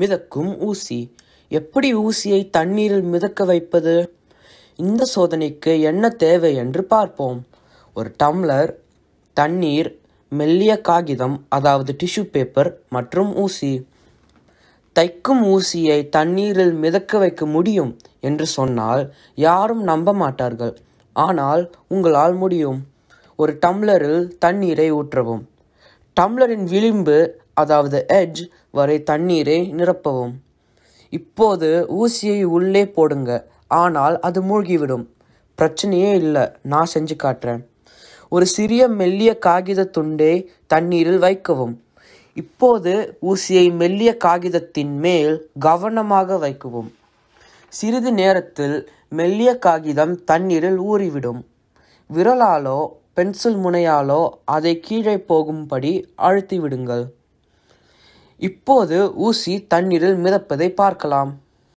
மிதக்கும் ஊசி எப்படி ஊசியை தண்ணீரில் மிதக்க வைப்பது இந்த சோதனைக்கு என்ன தேவை என்று பார்ப்போம் ஒரு டம்ளர் தண்ணீர் மெல்லிய காகிதம் அதாவது டிஷ்யூ பேப்பர் மற்றும் ஊசி தைக்கும் ஊசியை தண்ணீரில் மிதக்க வைக்க முடியும் என்று சொன்னால் யாரும் நம்ப மாட்டார்கள் ஆனால் உங்களால் முடியும் ஒரு டம்ளரில் தண்ணீரை ஊற்றவும் டம்ளரின் விளிம்பு அதாவது எட்ஜ் வரை தண்ணீரை நிரப்பவும் இப்போது ஊசியை உள்ளே போடுங்க ஆனால் அது மூழ்கிவிடும் பிரச்சனையே இல்லை நான் செஞ்சு காட்டுறேன் ஒரு சிறிய மெல்லிய காகித துண்டை தண்ணீரில் வைக்கவும் இப்போது ஊசியை மெல்லிய காகிதத்தின் மேல் கவனமாக வைக்கவும் சிறிது நேரத்தில் மெல்லிய காகிதம் தண்ணீரில் ஊறிவிடும் விரலாலோ பென்சில் முனையாலோ அதை கீழே போகும்படி அழுத்தி விடுங்கள் இப்போது ஊசி தண்ணீரில் மிதப்பதை பார்க்கலாம்